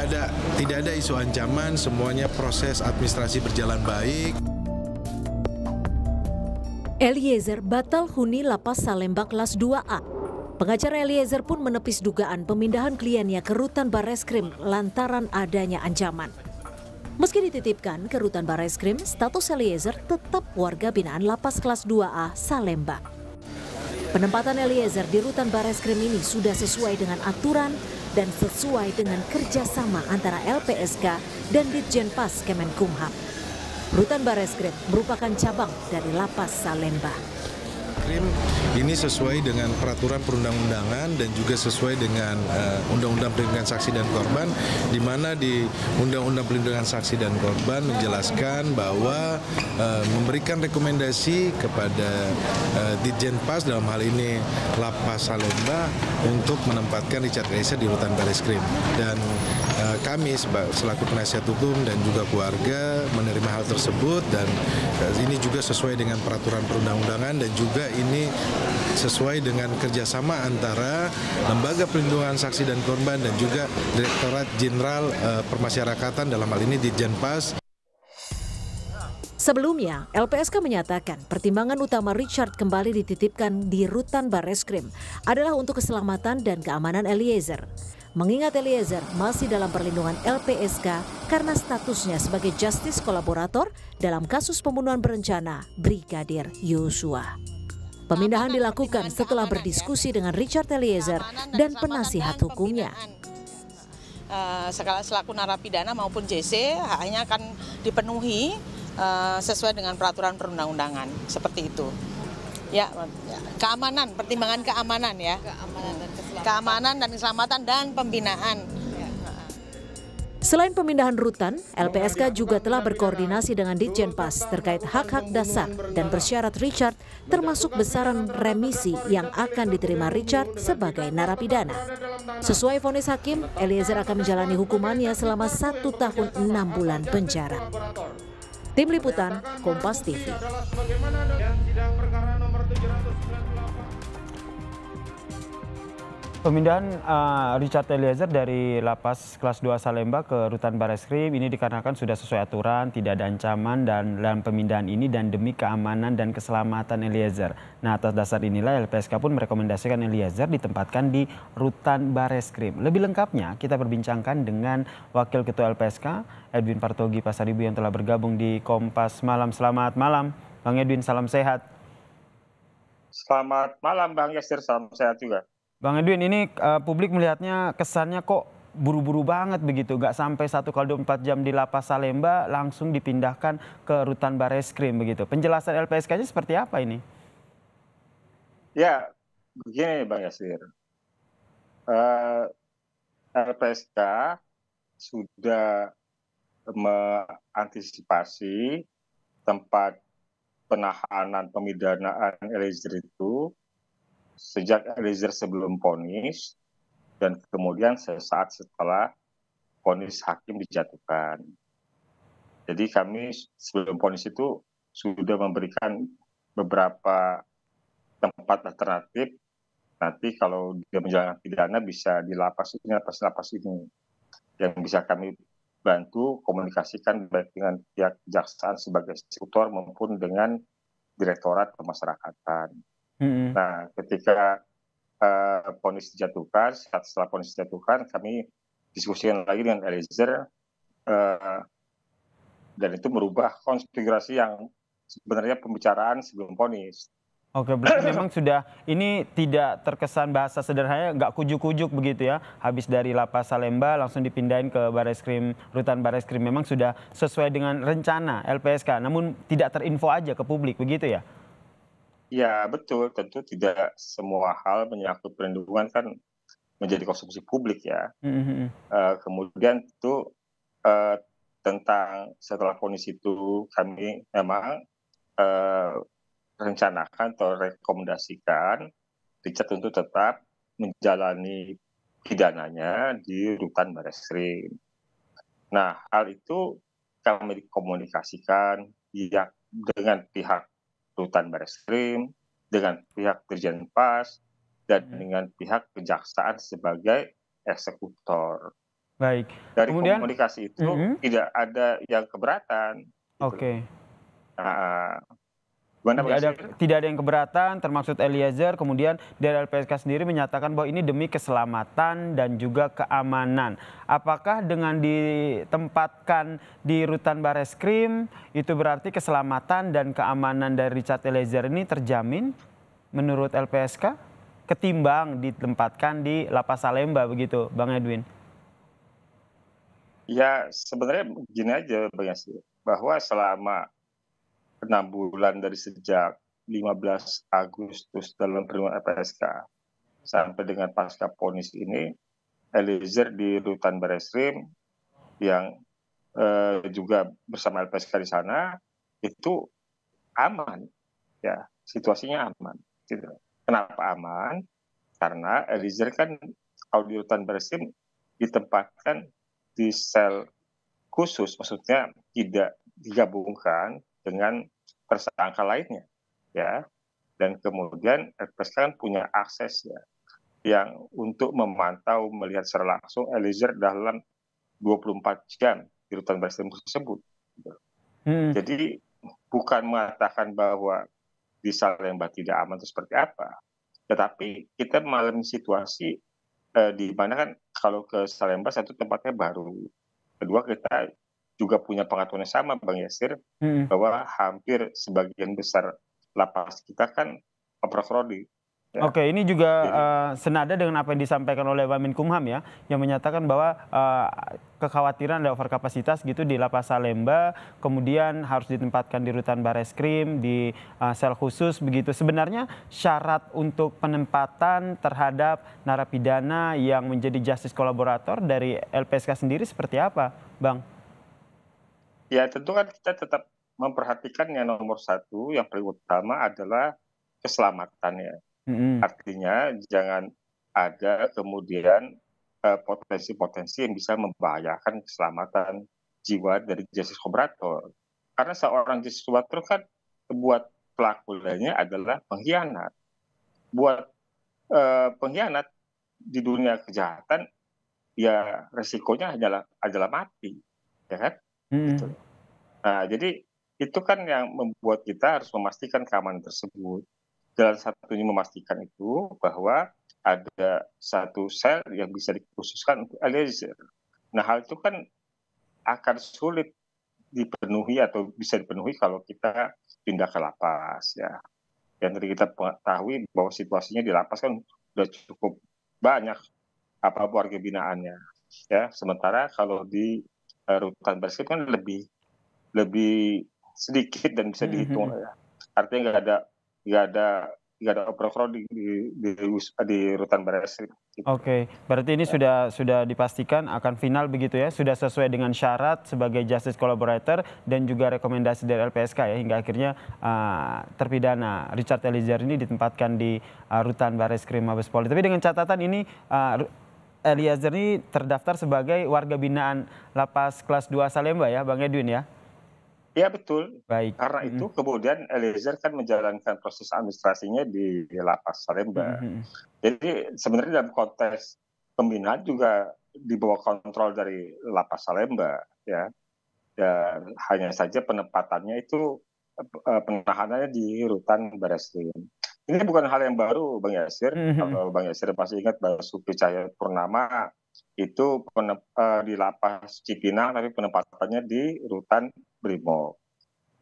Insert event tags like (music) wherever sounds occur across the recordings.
tidak ada tidak ada isu ancaman, semuanya proses administrasi berjalan baik. Eliezer batal huni lapas Salemba kelas 2A. Pengacara Eliezer pun menepis dugaan pemindahan kliennya ke rutan bareskrim lantaran adanya ancaman. Meski dititipkan ke rutan bareskrim, status Eliezer tetap warga binaan lapas kelas 2A Salemba. Penempatan Eliezer di rutan bareskrim ini sudah sesuai dengan aturan dan sesuai dengan kerjasama antara LPSK dan Ditjen Pas Kemenkumham. Rutan Bareskrim merupakan cabang dari Lapas Salemba. Krim ini sesuai dengan peraturan perundang-undangan dan juga sesuai dengan eh, Undang-Undang uh, Perlindungan Saksi dan Korban di mana di Undang-Undang Perlindungan Saksi dan Korban menjelaskan bahwa uh, memberikan rekomendasi kepada uh, Ditjen Pas dalam hal ini Lapas Salemba untuk menempatkan Richard Reza di rutan Baris Krim dan uh, kami selaku penasihat hukum dan juga keluarga menerima hal tersebut dan uh, ini juga sesuai dengan peraturan perundang-undangan dan juga ini sesuai dengan kerjasama antara Lembaga Perlindungan Saksi dan Korban dan juga Direktorat Jenderal eh, Permasyarakatan dalam hal ini di Jenpas. Sebelumnya, LPSK menyatakan pertimbangan utama Richard kembali dititipkan di Rutan Bareskrim adalah untuk keselamatan dan keamanan Eliezer. Mengingat Eliezer masih dalam perlindungan LPSK karena statusnya sebagai justice kolaborator dalam kasus pembunuhan berencana Brigadir Yosua. Pemindahan dilakukan setelah berdiskusi dengan Richard Eliezer dan penasihat hukumnya. Eh, segala selaku narapidana maupun JC hanya akan dipenuhi eh, sesuai dengan peraturan perundang-undangan seperti itu. Ya, ya, keamanan, pertimbangan keamanan ya. Keamanan dan keselamatan, keamanan dan, keselamatan dan pembinaan Selain pemindahan rutan, LPSK juga telah berkoordinasi dengan Ditjenpas terkait hak-hak dasar dan bersyarat Richard termasuk besaran remisi yang akan diterima Richard sebagai narapidana. Sesuai vonis hakim, Eliezer akan menjalani hukumannya selama satu tahun enam bulan penjara. Tim Liputan, Kompas TV. Pemindahan uh, Richard Eliezer dari lapas kelas 2 Salemba ke rutan Bareskrim ini dikarenakan sudah sesuai aturan, tidak ada ancaman dan dalam pemindahan ini dan demi keamanan dan keselamatan Eliezer. Nah, atas dasar inilah LPSK pun merekomendasikan Eliezer ditempatkan di rutan Bareskrim. Lebih lengkapnya kita perbincangkan dengan Wakil Ketua LPSK Edwin Partogi Pasaribu yang telah bergabung di Kompas Malam. Selamat malam, Bang Edwin. Salam sehat. Selamat malam, Bang Yasir. Salam sehat juga. Bang Edwin, ini uh, publik melihatnya kesannya kok buru-buru banget begitu. Gak sampai satu kali 24 jam di Lapas Salemba langsung dipindahkan ke rutan Bareskrim begitu. Penjelasan LPSK-nya seperti apa ini? Ya, begini Bang Yasir. Uh, eh, LPSK sudah mengantisipasi tempat penahanan pemidanaan Eliezer itu sejak Eliezer sebelum ponis dan kemudian sesaat setelah ponis hakim dijatuhkan. Jadi kami sebelum ponis itu sudah memberikan beberapa tempat alternatif nanti kalau dia menjalankan pidana bisa di lapas ini, lapas-lapas ini. Yang bisa kami bantu komunikasikan baik dengan pihak jaksaan sebagai eksekutor maupun dengan direktorat pemasyarakatan. Hmm. Nah, ketika eh, ponis dijatuhkan, setelah ponis dijatuhkan, kami diskusikan lagi dengan Eliezer uh, dan itu merubah konfigurasi yang sebenarnya pembicaraan sebelum ponis. Oke, berarti (coughs) memang sudah ini tidak terkesan bahasa sederhananya nggak kujuk-kujuk begitu ya. Habis dari lapas Salemba langsung dipindahin ke Baris Krim, Rutan Baris Krim memang sudah sesuai dengan rencana LPSK, namun tidak terinfo aja ke publik begitu ya. Ya betul, tentu tidak semua hal menyangkut perlindungan kan menjadi konsumsi publik ya. Mm-hmm. Uh, kemudian itu uh, tentang setelah kondisi itu kami memang uh, rencanakan atau rekomendasikan Richard untuk tetap menjalani pidananya di rutan Bareskrim. Nah hal itu kami komunikasikan ya, dengan pihak Rutan Barreskrim, dengan pihak Dirjen PAS, dan hmm. dengan pihak kejaksaan sebagai eksekutor. Baik. Dari Kemudian, komunikasi itu mm -hmm. tidak ada yang keberatan. Gitu. Oke. Okay. Nah, ah. Gimana tidak, ada, tidak ada yang keberatan, termasuk Eliezer. Kemudian dari LPSK sendiri menyatakan bahwa ini demi keselamatan dan juga keamanan. Apakah dengan ditempatkan di rutan Bareskrim itu berarti keselamatan dan keamanan dari Richard Eliezer ini terjamin menurut LPSK? Ketimbang ditempatkan di Lapas Salemba begitu, Bang Edwin? Ya sebenarnya begini aja, Bang Yasir. Bahwa selama enam bulan dari sejak 15 Agustus dalam perlindungan LPSK sampai dengan pasca ponis ini Eliezer di rutan Bereskrim yang eh, juga bersama LPSK di sana itu aman ya situasinya aman gitu. kenapa aman karena Eliezer kan audio rutan Bereskrim ditempatkan di sel khusus maksudnya tidak digabungkan dengan tersangka lainnya ya dan kemudian LPSK kan punya akses ya yang untuk memantau melihat secara langsung Eliezer dalam 24 jam di rutan baris tersebut. Gitu. Hmm. Jadi bukan mengatakan bahwa di Salemba tidak aman itu seperti apa, tetapi kita mengalami situasi eh, di mana kan kalau ke Salemba satu tempatnya baru, kedua kita juga punya pengakuan yang sama Bang Yasir hmm. bahwa hampir sebagian besar lapas kita kan overcrowded Ya. Oke, ini juga uh, senada dengan apa yang disampaikan oleh Wamen Kumham ya, yang menyatakan bahwa uh, kekhawatiran ada overkapasitas gitu di lapas Salemba, kemudian harus ditempatkan di rutan bareskrim, di uh, sel khusus begitu. Sebenarnya syarat untuk penempatan terhadap narapidana yang menjadi justice kolaborator dari LPSK sendiri seperti apa, Bang? Ya tentu kan kita tetap memperhatikan yang nomor satu, yang paling utama adalah keselamatannya. hmm Artinya jangan ada kemudian eh, potensi-potensi yang bisa membahayakan keselamatan jiwa dari justice collaborator. Karena seorang justice collaborator kan buat pelakunya adalah pengkhianat. Buat eh, pengkhianat di dunia kejahatan ya resikonya hanyalah adalah mati, ya kan? Gitu. Hmm. Nah, jadi itu kan yang membuat kita harus memastikan keamanan tersebut. Dalam satunya memastikan itu bahwa ada satu sel yang bisa dikhususkan untuk laser. Nah, hal itu kan akan sulit dipenuhi atau bisa dipenuhi kalau kita pindah ke lapas ya. Yang tadi kita tahu bahwa situasinya di lapas kan sudah cukup banyak apa warga binaannya ya. Sementara kalau di rutan basket kan lebih lebih sedikit dan bisa hmm, dihitung mm-hmm. ya. artinya nggak ada nggak ada nggak ada overcrowding di di, di, di rutan Barreskrim. Gitu. Oke, okay. berarti ini ya. sudah sudah dipastikan akan final begitu ya, sudah sesuai dengan syarat sebagai justice collaborator dan juga rekomendasi dari LPSK ya hingga akhirnya uh, terpidana Richard Eliezer ini ditempatkan di uh, rutan Barreskrim Mabes Polri. Tapi dengan catatan ini uh, Eliezer ini terdaftar sebagai warga binaan lapas kelas 2 Salemba ya Bang Edwin ya? Ya betul. Baik. Karena itu kemudian Eliezer kan menjalankan proses administrasinya di, di lapas Salemba. hmm Jadi sebenarnya dalam konteks pembinaan juga dibawa kontrol dari lapas Salemba ya. Dan hanya saja penempatannya itu eh, eh, penahanannya di rutan Barreskrim ini bukan hal yang baru Bang Yasir. Mm -hmm. Kalau Bang Yasir pasti ingat Basuki Cahaya Purnama itu penep, uh, eh, di lapas Cipinang tapi penempatannya di rutan Brimo.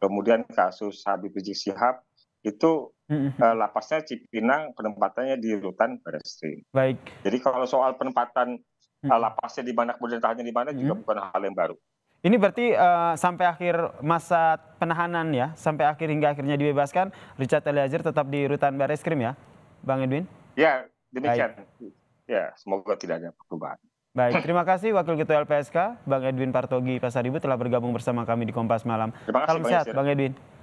Kemudian kasus Habib Rizik Sihab itu mm -hmm. uh, lapasnya Cipinang penempatannya di rutan Barreskrim. Baik. Jadi kalau soal penempatan uh, lapasnya di mana kemudian tahannya di mana mm -hmm. juga mhm. bukan hal yang baru. Ini berarti uh, sampai akhir masa penahanan ya, sampai akhir hingga akhirnya dibebaskan, Richard Eliezer tetap di rutan Baris Krim ya, Bang Edwin? Ya, demikian. Baik. Ya, semoga tidak ada perubahan. Baik, terima kasih Wakil Ketua LPSK, Bang Edwin Partogi Pasaribu telah bergabung bersama kami di Kompas Malam. Terima kasih, Salam sehat, Bang Edwin.